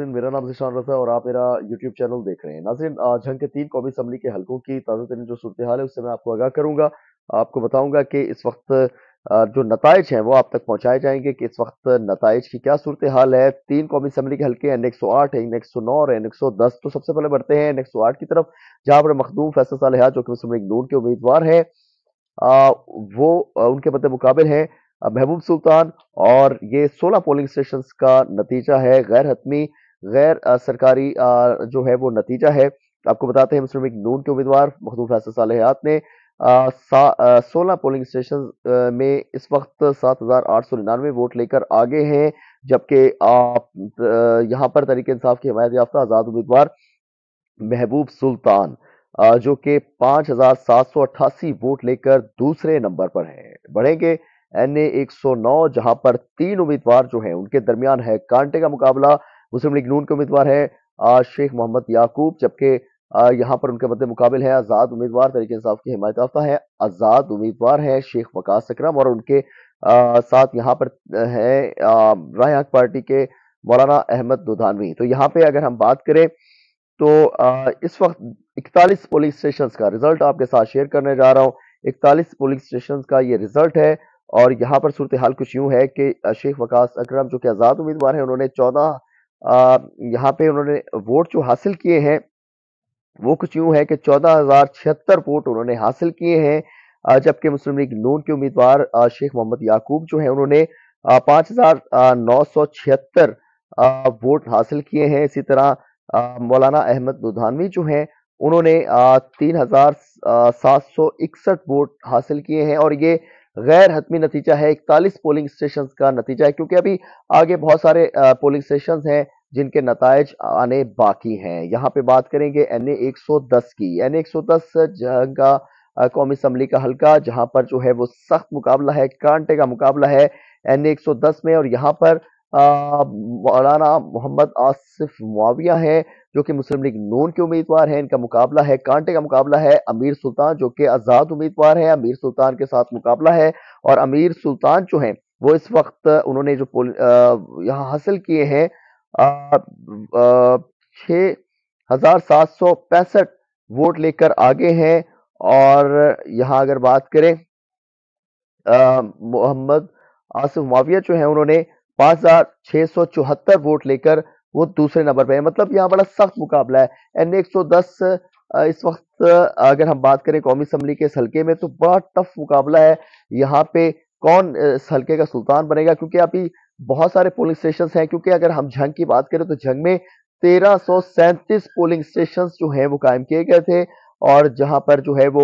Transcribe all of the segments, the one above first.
मेरा नाम जिशान रसा और आप मेरा यूट्यूब चैनल देख रहे हैं नाजिन झंग के तीन कौमी असम्बली के हलकों की ताज़ा तरीन जो सूरत हाल है उससे मैं आपको आगाह करूंगा आपको बताऊंगा कि इस वक्त जो नतज हैं वो आप तक पहुंचाए जाएंगे कि इस वक्त नतज की क्या सूरत हाल है तीन कौमी असम्बली के हल्के एन एक सौ आठ है एन एक सौ नौ और एन एक सौ दस तो सबसे पहले बढ़ते हैं एन एक सौ आठ की तरफ जहाँ पर मखदूम फैसल साल जो कि मुस्लिम लीग नून के उम्मीदवार हैं वो उनके मद मुकाबले हैं महबूब सुल्तान और ये सोलह पोलिंग स्टेशन का नतीजा है गैर हतमी गैर सरकारी जो है वो नतीजा है आपको बताते हैं मुस्लिम लीग नून के उम्मीदवार मखदूम फैसल सालहयात ने सोलह पोलिंग स्टेशन में इस वक्त सात हजार आठ सौ निन्यानवे वोट लेकर आगे हैं जबकि आप यहाँ पर तरीके इंसाफ की हमायत याफ्ता आज़ाद उम्मीदवार महबूब सुल्तान जो कि पाँच हजार सात सौ अट्ठासी वोट लेकर दूसरे नंबर पर हैं बढ़ेंगे एन ए एक सौ नौ जहां पर तीन उम्मीदवार जो हैं उनके दरमियान है कांटे का मुकाबला मुस्लिम लीग नून के उम्मीदवार हैं शेख मोहम्मद याकूब जबकि यहाँ पर उनके मद्दे मुकाबल है आज़ाद उम्मीदवार तरीके इंसाफ की हिमायत याफ्ता है आज़ाद उम्मीदवार है शेख वकास अक्रम और उनके साथ यहाँ पर है राय हक पार्टी के मौलाना अहमद दुधानवी तो यहाँ पे अगर हम बात करें तो इस वक्त इकतालीस पोलिंग स्टेशन का रिजल्ट आपके साथ शेयर करने जा रहा हूँ इकतालीस पोलिंग स्टेशन का ये रिजल्ट है और यहाँ पर सूरत हाल कुछ यूँ है कि शेख वकास अक्रम जो कि आज़ाद उम्मीदवार हैं उन्होंने चौदह यहाँ पे उन्होंने वोट जो हासिल किए हैं वो कुछ यूं है कि चौदह हजार छिहत्तर वोट उन्होंने हासिल किए हैं जबकि मुस्लिम लीग नून के उम्मीदवार शेख मोहम्मद याकूब जो है उन्होंने पांच हजार नौ सौ छिहत्तर वोट हासिल किए हैं इसी तरह मौलाना अहमद दुधानवी जो हैं उन्होंने तीन हजार सात सौ इकसठ वोट हासिल किए हैं और ये गैर हतमी नतीजा है इकतालीस पोलिंग स्टेशन का नतीजा है क्योंकि अभी आगे बहुत सारे पोलिंग स्टेशन हैं जिनके नतज आने बाकी हैं यहाँ पे बात करेंगे एन ए एक सौ दस की एन ए एक सौ दस का कौमी असम्बली का हल्का जहाँ पर जो है वो सख्त मुकाबला है कांटे का मुकाबला है एन ए एक सौ दस में और यहाँ पर मौलाना मोहम्मद आसिफ मुआविया हैं जो कि मुस्लिम लीग नून के उम्मीदवार हैं इनका मुकाबला है कांटे का मुकाबला है अमीर सुल्तान जो कि आज़ाद उम्मीदवार है अमीर सुल्तान के साथ मुकाबला है और अमीर सुल्तान जो है वो इस वक्त उन्होंने जो यहाँ हासिल किए हैं छ हजार सात सौ पैंसठ वोट लेकर आगे हैं और यहाँ अगर बात करें मोहम्मद आसिफ माविया जो है उन्होंने पांच हजार छह सौ चौहत्तर वोट लेकर वो दूसरे नंबर पे है मतलब यहाँ बड़ा सख्त मुकाबला है एन एक इस वक्त अगर हम बात करें कौमी असम्बली के इस हल्के में तो बड़ा टफ मुकाबला है यहाँ पे कौन इस हल्के का सुल्तान बनेगा क्योंकि अभी बहुत सारे पोलिंग स्टेशन हैं क्योंकि अगर हम झंग की बात करें तो झंग में तेरह पोलिंग स्टेशन जो हैं वो कायम किए गए थे और जहां पर जो है वो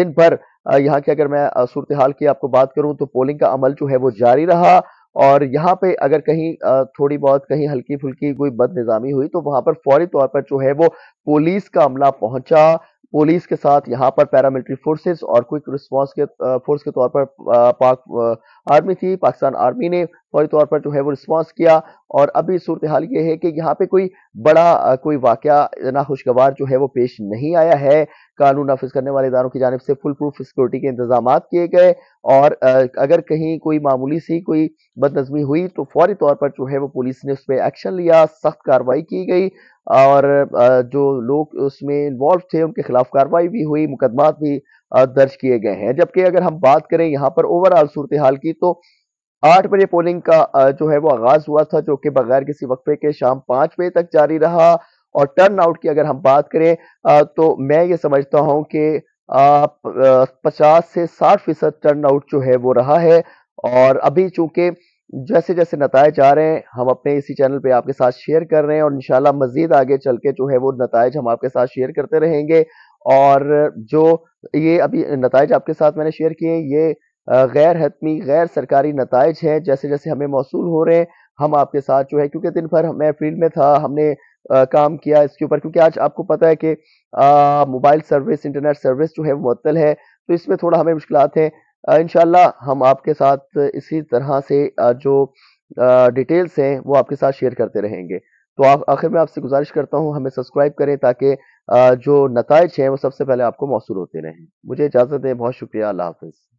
दिन भर यहाँ की अगर मैं सूरत हाल की आपको बात करूं तो पोलिंग का अमल जो है वो जारी रहा और यहाँ पे अगर कहीं थोड़ी बहुत कहीं हल्की फुल्की कोई बदनिज़ामी हुई तो वहां पर फौरी तौर पर जो है वो पुलिस का अमला पहुंचा पुलिस के साथ यहाँ पर पैरामिलिट्री फोर्सेस और क्विक रिस्पांस के फोर्स के तौर पर पाक आर्मी थी पाकिस्तान आर्मी ने फौरी तौर पर जो है वो रिस्पांस किया और अभी सूरत हाल ये है कि यहाँ पे कोई बड़ा कोई वाक़ खुशगवार जो है वो पेश नहीं आया है कानून नाफिज करने वाले इदारों की जानब से फुल प्रूफ सिक्योरिटी के इंतजाम किए गए और अगर कहीं कोई मामूली सी कोई बदनजमी हुई तो फौरी तौर पर जो है वो पुलिस ने उस पर एक्शन लिया सख्त कार्रवाई की गई और जो लोग उसमें इन्वॉल्व थे उनके खिलाफ कार्रवाई भी हुई मुकदमात भी दर्ज किए गए हैं जबकि अगर हम बात करें यहाँ पर ओवरऑल सूरत हाल की तो आठ बजे पोलिंग का जो है वो आगाज हुआ था जो कि बगैर किसी वक्फे के शाम पांच बजे तक जारी रहा और टर्न आउट की अगर हम बात करें तो मैं ये समझता हूँ कि पचास से साठ फीसद टर्न आउट जो है वो रहा है और अभी चूंकि जैसे जैसे नतज आ रहे हैं हम अपने इसी चैनल पे आपके साथ शेयर कर रहे हैं और इनशाला मजीद आगे चल के जो है वो नतज हम आपके साथ शेयर करते रहेंगे और जो ये अभी नतज आपके साथ मैंने शेयर किए हैं ये गैर हतमी गैर सरकारी नतज हैं जैसे जैसे हमें मौसू हो रहे हैं हम आपके साथ जो है क्योंकि दिन भर मैं फील्ड में था हमने आ, काम किया इसके ऊपर क्योंकि आज आपको पता है कि मोबाइल सर्विस इंटरनेट सर्विस जो है वो मुतल है तो इसमें थोड़ा हमें मुश्किल हैं इन हम आपके साथ इसी तरह से जो डिटेल्स हैं वो आपके साथ शेयर करते रहेंगे तो आप आखिर में आपसे गुजारिश करता हूँ हमें सब्सक्राइब करें ताकि जो नतज हैं वो सबसे पहले आपको मौसू होते रहें मुझे इजाज़त दें बहुत शुक्रिया अल्लाह हाफिज़